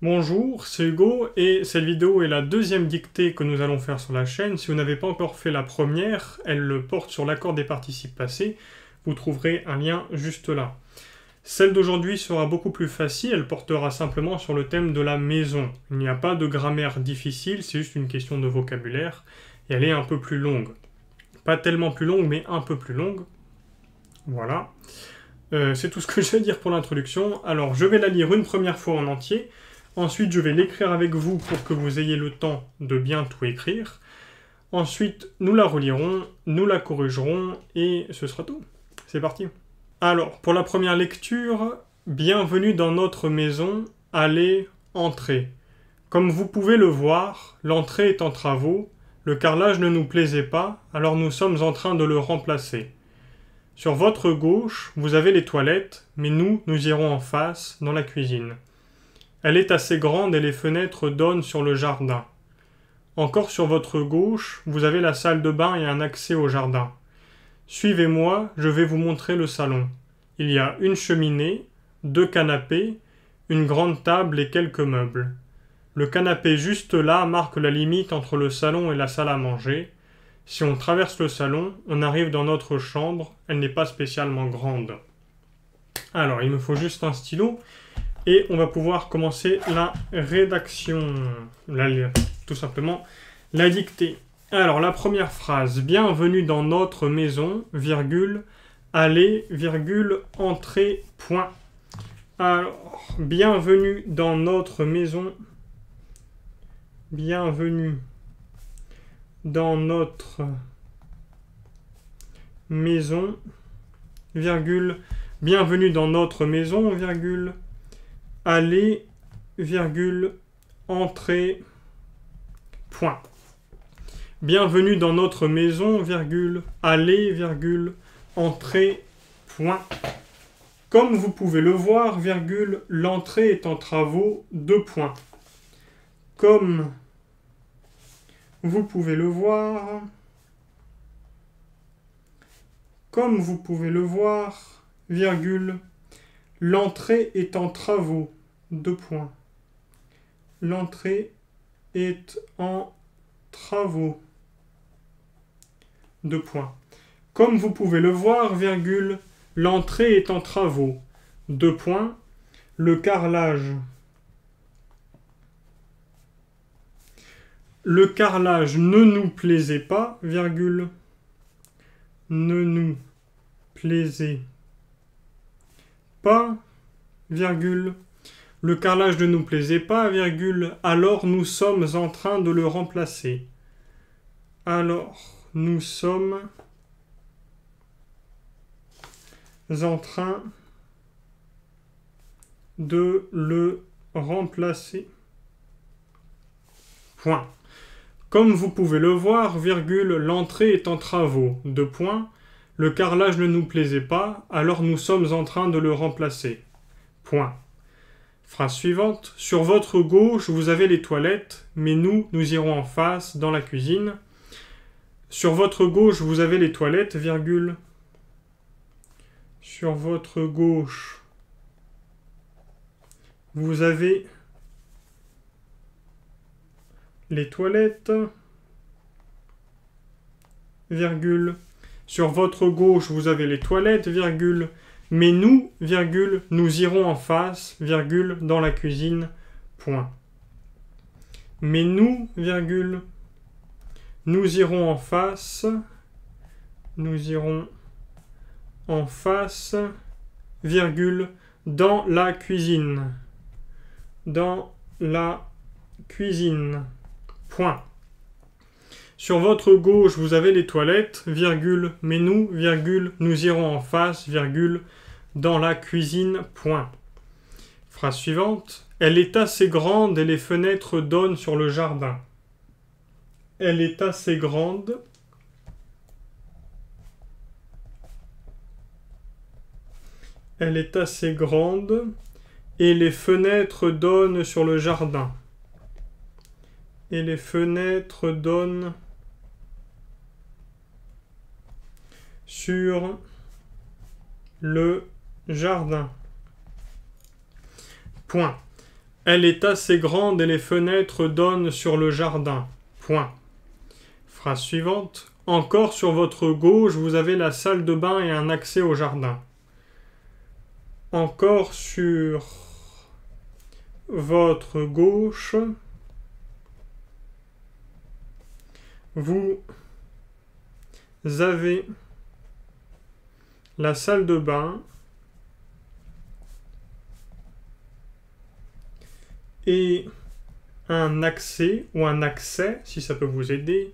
Bonjour, c'est Hugo et cette vidéo est la deuxième dictée que nous allons faire sur la chaîne. Si vous n'avez pas encore fait la première, elle le porte sur l'accord des participes passés. Vous trouverez un lien juste là. Celle d'aujourd'hui sera beaucoup plus facile, elle portera simplement sur le thème de la maison. Il n'y a pas de grammaire difficile, c'est juste une question de vocabulaire et elle est un peu plus longue. Pas tellement plus longue, mais un peu plus longue. Voilà. Euh, c'est tout ce que je vais dire pour l'introduction. Alors, je vais la lire une première fois en entier. Ensuite, je vais l'écrire avec vous pour que vous ayez le temps de bien tout écrire. Ensuite, nous la relirons, nous la corrigerons et ce sera tout. C'est parti. Alors, pour la première lecture, bienvenue dans notre maison, allez, entrer. » Comme vous pouvez le voir, l'entrée est en travaux, le carrelage ne nous plaisait pas, alors nous sommes en train de le remplacer. Sur votre gauche, vous avez les toilettes, mais nous, nous irons en face, dans la cuisine. Elle est assez grande et les fenêtres donnent sur le jardin. Encore sur votre gauche, vous avez la salle de bain et un accès au jardin. Suivez-moi, je vais vous montrer le salon. Il y a une cheminée, deux canapés, une grande table et quelques meubles. Le canapé juste là marque la limite entre le salon et la salle à manger. Si on traverse le salon, on arrive dans notre chambre, elle n'est pas spécialement grande. Alors, il me faut juste un stylo et on va pouvoir commencer la rédaction, tout simplement la dictée. Alors la première phrase, bienvenue dans notre maison, virgule, allez, virgule, entrée, point. Alors, bienvenue dans notre maison, bienvenue dans notre maison, virgule, bienvenue dans notre maison, virgule, aller, virgule, entrée, point. Bienvenue dans notre maison, virgule, allez, virgule, entrée, point. Comme vous pouvez le voir, virgule, l'entrée est en travaux, deux points. Comme vous pouvez le voir, comme vous pouvez le voir, virgule, l'entrée est en travaux, deux points. L'entrée est en travaux. Deux points. Comme vous pouvez le voir, virgule, l'entrée est en travaux. Deux points. Le carrelage. Le carrelage ne nous plaisait pas, virgule. Ne nous plaisait pas, virgule. Le carrelage ne nous plaisait pas, virgule, alors nous sommes en train de le remplacer. Alors nous sommes en train de le remplacer. Point. Comme vous pouvez le voir, virgule, l'entrée est en travaux. Deux points. Le carrelage ne nous plaisait pas, alors nous sommes en train de le remplacer. Point. Phrase suivante. Sur votre gauche, vous avez les toilettes, mais nous, nous irons en face, dans la cuisine. Sur votre gauche, vous avez les toilettes, virgule. Sur votre gauche, vous avez les toilettes, virgule. Sur votre gauche, vous avez les toilettes, virgule. Mais nous, virgule, nous irons en face, virgule, dans la cuisine, point. Mais nous, virgule, nous irons en face, nous irons en face, virgule, dans la cuisine. Dans la cuisine. Point. Sur votre gauche, vous avez les toilettes, virgule, mais nous, virgule, nous irons en face, virgule, dans la cuisine, point. Phrase suivante. Elle est assez grande et les fenêtres donnent sur le jardin. Elle est assez grande. Elle est assez grande et les fenêtres donnent sur le jardin. Et les fenêtres donnent sur le jardin. Point. Elle est assez grande et les fenêtres donnent sur le jardin. Point. Phrase suivante. Encore sur votre gauche, vous avez la salle de bain et un accès au jardin. Encore sur votre gauche, vous avez la salle de bain et un accès ou un accès, si ça peut vous aider,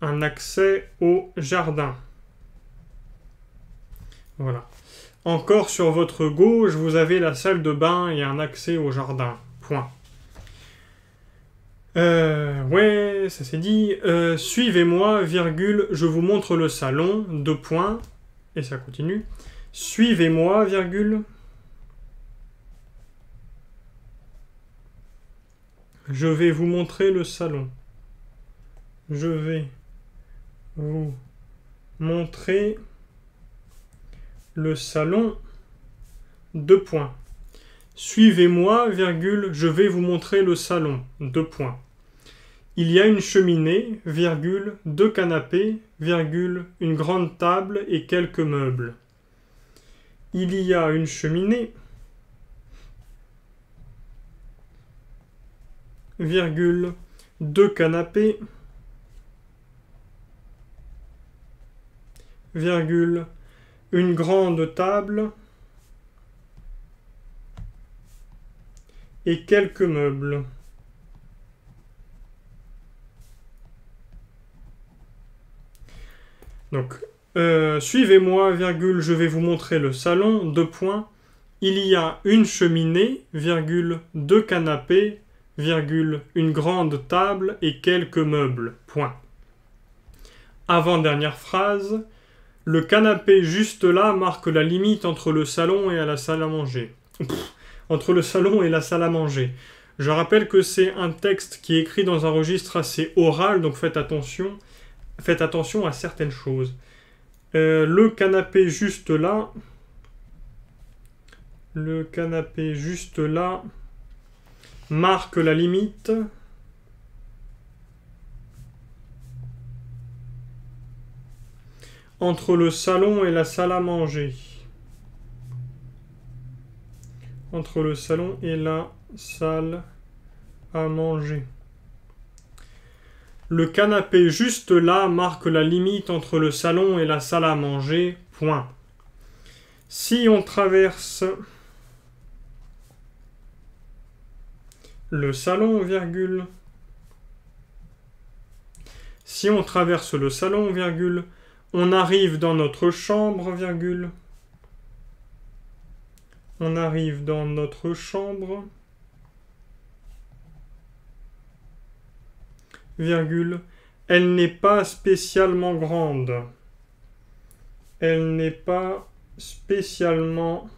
un accès au jardin. Voilà. Encore sur votre gauche, vous avez la salle de bain et un accès au jardin. Point. Euh, ouais, ça s'est dit. Euh, suivez-moi, virgule, je vous montre le salon, deux points et ça continue. Suivez-moi, virgule. Je vais vous montrer le salon. Je vais vous montrer le salon. Deux points. Suivez-moi, virgule, je vais vous montrer le salon. Deux points. Il y a une cheminée, virgule, deux canapés, virgule, une grande table et quelques meubles. Il y a une cheminée, virgule, deux canapés, virgule, une grande table et quelques meubles. Donc, euh, suivez-moi, virgule, je vais vous montrer le salon, deux points. Il y a une cheminée, virgule, deux canapés, virgule, une grande table et quelques meubles, point. Avant-dernière phrase, le canapé juste là marque la limite entre le salon et la salle à manger. entre le salon et la salle à manger. Je rappelle que c'est un texte qui est écrit dans un registre assez oral, donc faites attention faites attention à certaines choses. Euh, le canapé juste là. Le canapé juste là marque la limite. entre le salon et la salle à manger. Entre le salon et la salle à manger. Le canapé juste là marque la limite entre le salon et la salle à manger. Point. Si on traverse le salon, Si on traverse le salon, virgule, on arrive dans notre chambre, virgule. On arrive dans notre chambre. elle n'est pas spécialement grande. Elle n'est pas spécialement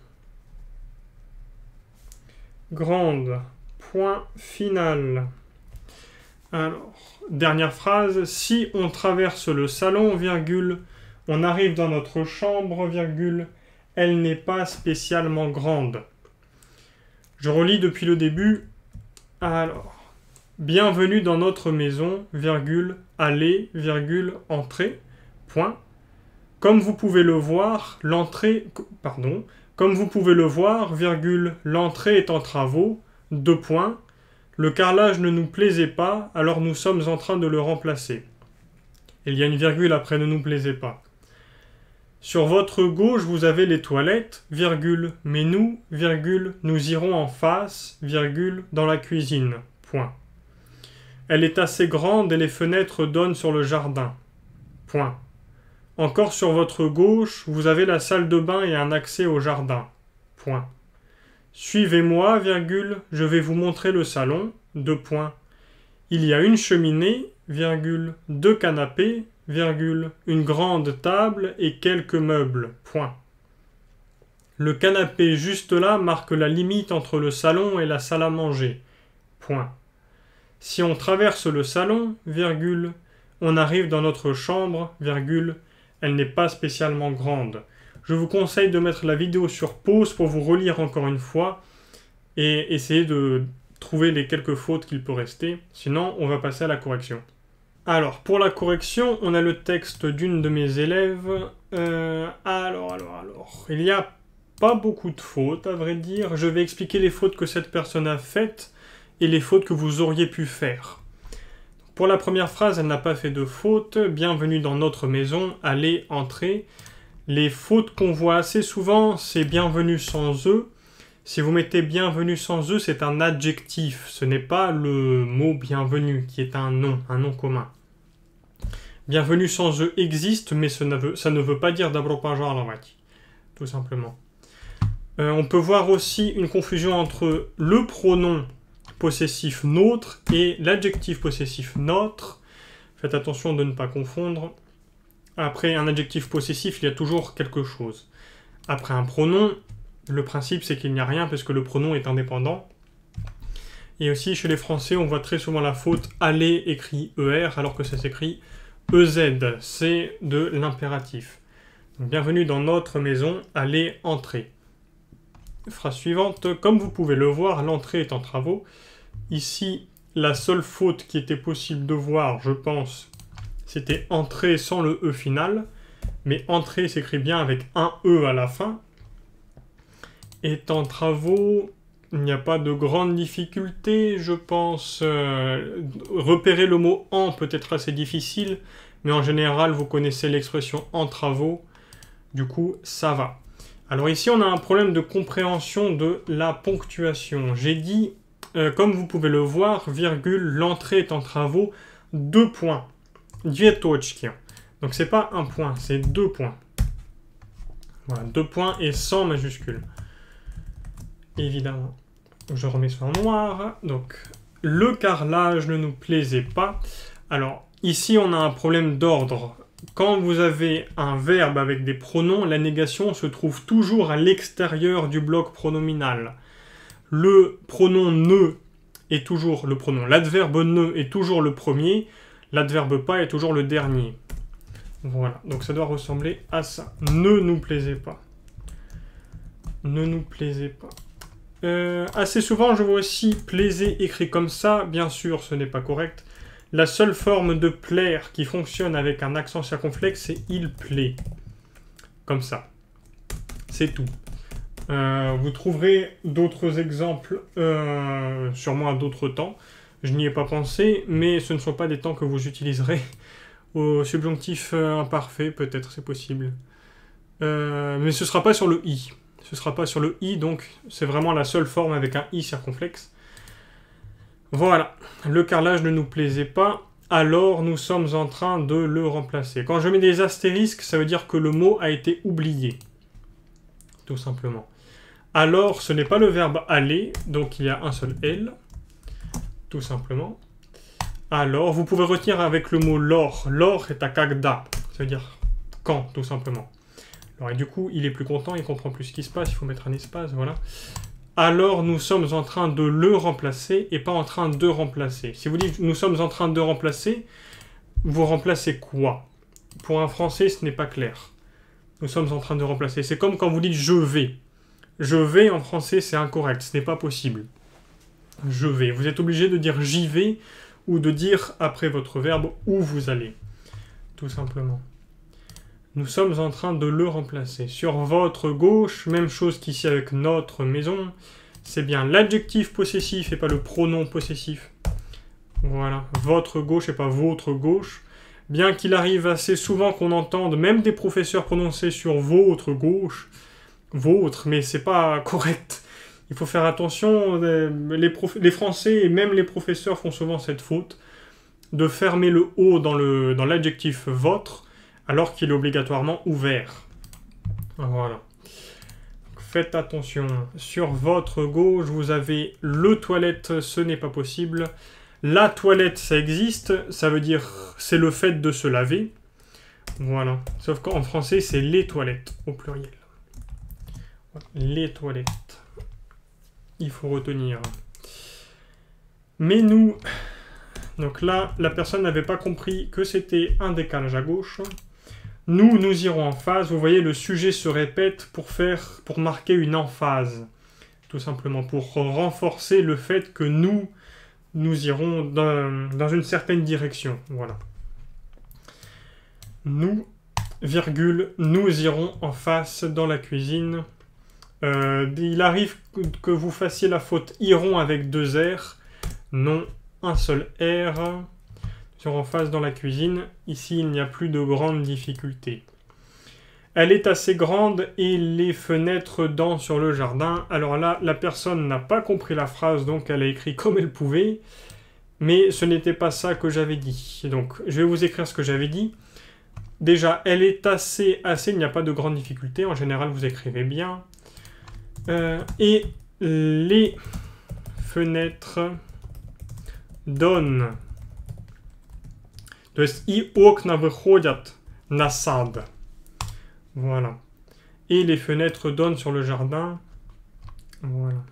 grande. Point final. Alors, dernière phrase, si on traverse le salon, virgule, on arrive dans notre chambre, virgule, elle n'est pas spécialement grande. Je relis depuis le début. Alors, Bienvenue dans notre maison, virgule, allez, virgule, entrée, point. Comme vous pouvez le voir, l'entrée, pardon, comme vous pouvez le voir, virgule, l'entrée est en travaux, deux points. Le carrelage ne nous plaisait pas, alors nous sommes en train de le remplacer. Il y a une virgule après ne nous plaisait pas. Sur votre gauche, vous avez les toilettes, virgule, mais nous, virgule, nous irons en face, virgule, dans la cuisine, point. Elle est assez grande et les fenêtres donnent sur le jardin. Point. Encore sur votre gauche, vous avez la salle de bain et un accès au jardin. Point. Suivez-moi, virgule, je vais vous montrer le salon. Deux points. Il y a une cheminée, virgule, deux canapés, virgule, une grande table et quelques meubles. Point. Le canapé juste là marque la limite entre le salon et la salle à manger. Point. Si on traverse le salon, virgule, on arrive dans notre chambre, elle n'est pas spécialement grande. Je vous conseille de mettre la vidéo sur pause pour vous relire encore une fois et essayer de trouver les quelques fautes qu'il peut rester. Sinon, on va passer à la correction. Alors, pour la correction, on a le texte d'une de mes élèves. Euh, alors, alors, alors. Il n'y a pas beaucoup de fautes, à vrai dire. Je vais expliquer les fautes que cette personne a faites et les fautes que vous auriez pu faire. Pour la première phrase, elle n'a pas fait de faute. Bienvenue dans notre maison, allez, entrer. Les fautes qu'on voit assez souvent, c'est bienvenue sans eux. Si vous mettez bienvenue sans eux, c'est un adjectif, ce n'est pas le mot bienvenue qui est un nom, un nom commun. Bienvenue sans eux existe, mais ça ne veut, ça ne veut pas dire l'envoi. tout simplement. Euh, on peut voir aussi une confusion entre le pronom possessif nôtre et l'adjectif possessif notre. Faites attention de ne pas confondre. Après un adjectif possessif, il y a toujours quelque chose. Après un pronom, le principe c'est qu'il n'y a rien parce que le pronom est indépendant. Et aussi chez les Français, on voit très souvent la faute aller écrit ER alors que ça s'écrit EZ. C'est de l'impératif. Bienvenue dans notre maison, allez entrer. Phrase suivante, comme vous pouvez le voir, l'entrée est en travaux. Ici, la seule faute qui était possible de voir, je pense, c'était entrée sans le E final. Mais entrée s'écrit bien avec un E à la fin. Est en travaux, il n'y a pas de grande difficulté, je pense. Euh, repérer le mot en peut être assez difficile, mais en général, vous connaissez l'expression en travaux. Du coup, ça va. Alors ici, on a un problème de compréhension de la ponctuation. J'ai dit, euh, comme vous pouvez le voir, virgule, l'entrée est en travaux, deux points. Donc c'est pas un point, c'est deux points. Voilà, deux points et sans majuscule. Évidemment, je remets ça en noir. Donc le carrelage ne nous plaisait pas. Alors ici, on a un problème d'ordre quand vous avez un verbe avec des pronoms, la négation se trouve toujours à l'extérieur du bloc pronominal. Le pronom ne est toujours le pronom. L'adverbe ne est toujours le premier. L'adverbe pas est toujours le dernier. Voilà, donc ça doit ressembler à ça. Ne nous plaisez pas. Ne nous plaisait pas. Euh, assez souvent, je vois aussi plaisait » écrit comme ça. Bien sûr, ce n'est pas correct. La seule forme de plaire qui fonctionne avec un accent circonflexe, c'est il plaît. Comme ça. C'est tout. Euh, vous trouverez d'autres exemples, euh, sûrement à d'autres temps. Je n'y ai pas pensé, mais ce ne sont pas des temps que vous utiliserez au subjonctif euh, imparfait, peut-être, c'est possible. mais ce ne sera pas sur le i. Ce ne sera pas sur le i, donc c'est vraiment la seule forme avec un i circonflexe. Voilà, le carrelage ne nous plaisait pas, alors nous sommes en train de le remplacer. Quand je mets des astérisques, ça veut dire que le mot a été oublié, tout simplement. Alors, ce n'est pas le verbe aller, donc il y a un seul L, tout simplement. Alors, vous pouvez retenir avec le mot lor. Lor est à cagda, ça veut dire quand, tout simplement. Alors, et du coup, il est plus content, il comprend plus ce qui se passe, il faut mettre un espace, voilà alors nous sommes en train de le remplacer et pas en train de remplacer. Si vous dites nous sommes en train de remplacer, vous remplacez quoi Pour un français, ce n'est pas clair. Nous sommes en train de remplacer. C'est comme quand vous dites je vais. Je vais en français, c'est incorrect, ce n'est pas possible. Je vais. Vous êtes obligé de dire j'y vais ou de dire après votre verbe où vous allez. Tout simplement. Nous sommes en train de le remplacer. Sur votre gauche, même chose qu'ici avec notre maison. C'est bien l'adjectif possessif et pas le pronom possessif. Voilà, votre gauche et pas votre gauche. Bien qu'il arrive assez souvent qu'on entende même des professeurs prononcer sur votre gauche, votre, mais c'est pas correct. Il faut faire attention, euh, les, les, Français et même les professeurs font souvent cette faute de fermer le O dans l'adjectif dans votre alors qu'il est obligatoirement ouvert. Voilà. faites attention. Sur votre gauche, vous avez le toilette, ce n'est pas possible. La toilette, ça existe, ça veut dire c'est le fait de se laver. Voilà. Sauf qu'en français, c'est les toilettes au pluriel. Les toilettes. Il faut retenir. Mais nous... Donc là, la personne n'avait pas compris que c'était un décalage à gauche. Nous, nous irons en face. Vous voyez, le sujet se répète pour faire, pour marquer une emphase. Tout simplement pour renforcer le fait que nous, nous irons dans, une certaine direction. Voilà. Nous, virgule, nous irons en face dans la cuisine. Euh, il arrive que vous fassiez la faute irons avec deux R, non un seul R sur en face dans la cuisine. Ici, il n'y a plus de grandes difficultés. Elle est assez grande et les fenêtres dans sur le jardin. Alors là, la personne n'a pas compris la phrase, donc elle a écrit comme elle pouvait. Mais ce n'était pas ça que j'avais dit. Donc, je vais vous écrire ce que j'avais dit. Déjà, elle est assez, assez, il n'y a pas de grande difficulté. En général, vous écrivez bien. Euh, et les fenêtres donnent voilà. Et les fenêtres donnent sur le jardin. Voilà.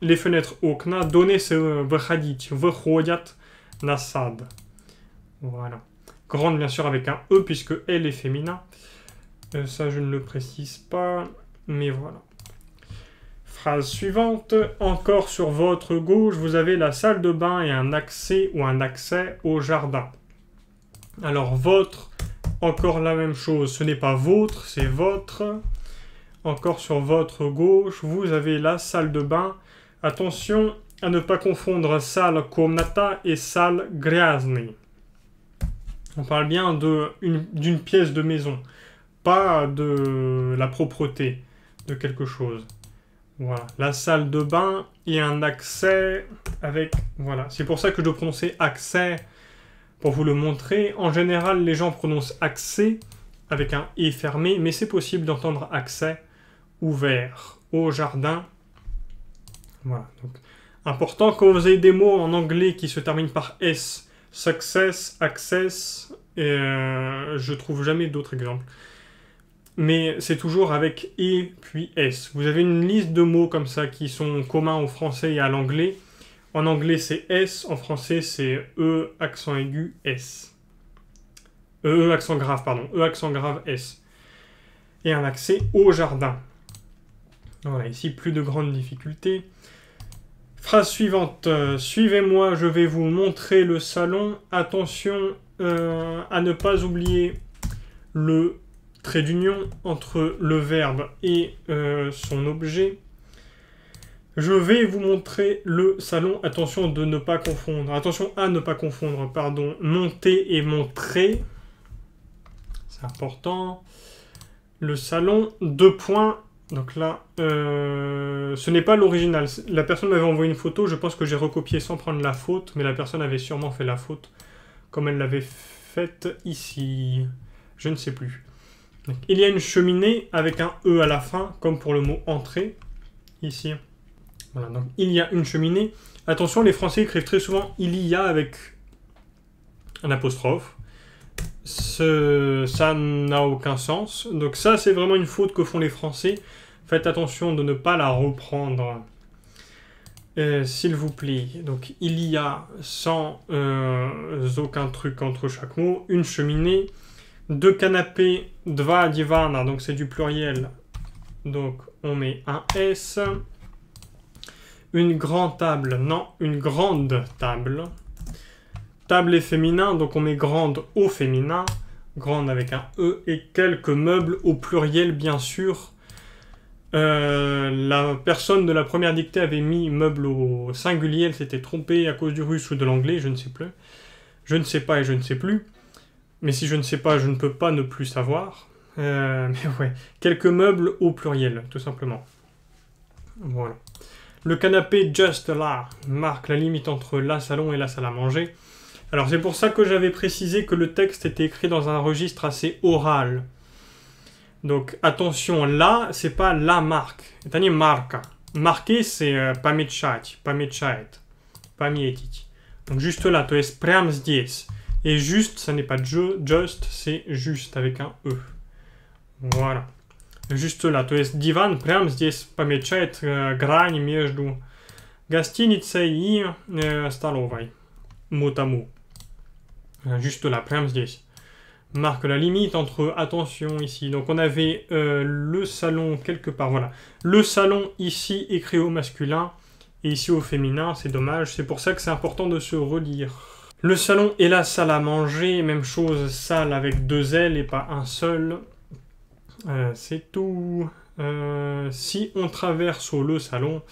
les fenêtres окна donner c'est э, выходить, выходят Voilà. Grande bien sûr avec un E puisque elle est féminin. Euh, ça je ne le précise pas, mais voilà. Phrase suivante, encore sur votre gauche, vous avez la salle de bain et un accès ou un accès au jardin. Alors votre, encore la même chose, ce n'est pas votre, c'est votre. Encore sur votre gauche, vous avez la salle de bain. Attention à ne pas confondre salle komnata et salle gryazny. On parle bien d'une pièce de maison, pas de la propreté de quelque chose. Voilà, la salle de bain et un accès avec... Voilà, c'est pour ça que je dois accès pour vous le montrer, en général, les gens prononcent accès avec un et fermé, mais c'est possible d'entendre accès ouvert au jardin. Voilà. Donc, important quand vous avez des mots en anglais qui se terminent par s, success, access, et euh, je trouve jamais d'autres exemples. Mais c'est toujours avec et puis s. Vous avez une liste de mots comme ça qui sont communs au français et à l'anglais. En anglais, c'est S. En français, c'est E accent aigu S. E, e, accent grave, pardon. E accent grave S. Et un accès au jardin. Voilà, ici, plus de grandes difficultés. Phrase suivante. Euh, Suivez-moi, je vais vous montrer le salon. Attention euh, à ne pas oublier le trait d'union entre le verbe et euh, son objet. Je vais vous montrer le salon. Attention de ne pas confondre. Attention à ne pas confondre, pardon. Monter et montrer. C'est important. Le salon, deux points. Donc là, euh, ce n'est pas l'original. La personne m'avait envoyé une photo. Je pense que j'ai recopié sans prendre la faute. Mais la personne avait sûrement fait la faute comme elle l'avait faite ici. Je ne sais plus. il y a une cheminée avec un E à la fin, comme pour le mot entrée. Ici. Voilà, donc il y a une cheminée. Attention, les Français écrivent très souvent il y a avec un apostrophe. Ce, ça n'a aucun sens. Donc ça, c'est vraiment une faute que font les Français. Faites attention de ne pas la reprendre, euh, s'il vous plaît. Donc il y a, sans euh, aucun truc entre chaque mot, une cheminée, deux canapés, dva divana, donc c'est du pluriel. Donc on met un S. Une grande table, non, une grande table. Table est féminin, donc on met grande au féminin. Grande avec un E et quelques meubles au pluriel, bien sûr. Euh, la personne de la première dictée avait mis meuble au singulier, elle s'était trompée à cause du russe ou de l'anglais, je ne sais plus. Je ne sais pas et je ne sais plus. Mais si je ne sais pas, je ne peux pas ne plus savoir. Euh, mais ouais, quelques meubles au pluriel, tout simplement. Voilà. Le canapé Just là marque la limite entre la salon et la salle à manger. Alors c'est pour ça que j'avais précisé que le texte était écrit dans un registre assez oral. Donc attention, là, c'est pas la marque. C'est euh, marque. Marquer, c'est pametchat, pa помечает, Donc juste là, tu es prams dies. Et juste, ça n'est pas juste, just, c'est juste avec un E. Voilà juste То Divan диван прямо здесь помечает э, грань между гостиницей и э, столовой. Juste là, прямо Marque la limite entre attention ici. Donc on avait e, le salon quelque part. Voilà. Le salon ici écrit au masculin et ici au féminin. C'est dommage. C'est pour ça que c'est important de se relire. Le salon et la salle à manger, même chose, salle avec deux ailes et pas un seul. Euh, c'est tout. Euh, si on traverse le salon,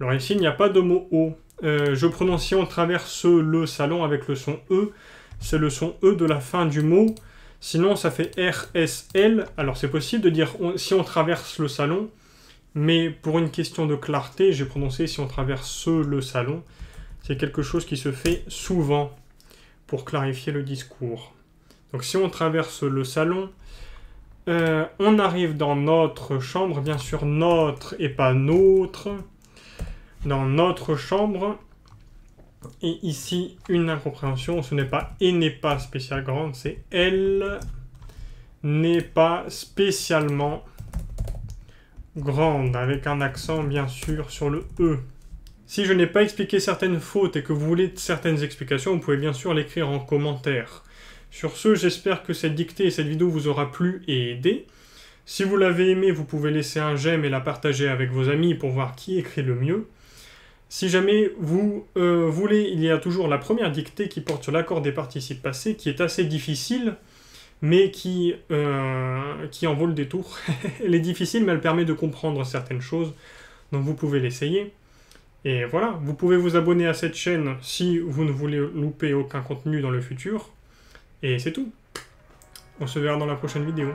alors ici il n'y a pas de mot O. Euh, je prononce si on traverse le salon avec le son E, c'est le son E de la fin du mot. Sinon ça fait l ». Alors c'est possible de dire si on traverse le salon, mais pour une question de clarté, j'ai prononcé si on traverse le salon. C'est quelque chose qui se fait souvent pour clarifier le discours. Donc si on traverse le salon, euh, on arrive dans notre chambre, bien sûr notre et pas notre. Dans notre chambre. Et ici, une incompréhension, ce n'est pas et n'est pas spécialement grande, c'est elle n'est pas spécialement grande, avec un accent bien sûr sur le E. Si je n'ai pas expliqué certaines fautes et que vous voulez certaines explications, vous pouvez bien sûr l'écrire en commentaire. Sur ce, j'espère que cette dictée et cette vidéo vous aura plu et aidé. Si vous l'avez aimé, vous pouvez laisser un j'aime et la partager avec vos amis pour voir qui écrit le mieux. Si jamais vous euh, voulez, il y a toujours la première dictée qui porte sur l'accord des participes passés, qui est assez difficile, mais qui, euh, qui en vaut le détour. elle est difficile, mais elle permet de comprendre certaines choses, donc vous pouvez l'essayer. Et voilà, vous pouvez vous abonner à cette chaîne si vous ne voulez louper aucun contenu dans le futur. Et c'est tout. On se verra dans la prochaine vidéo.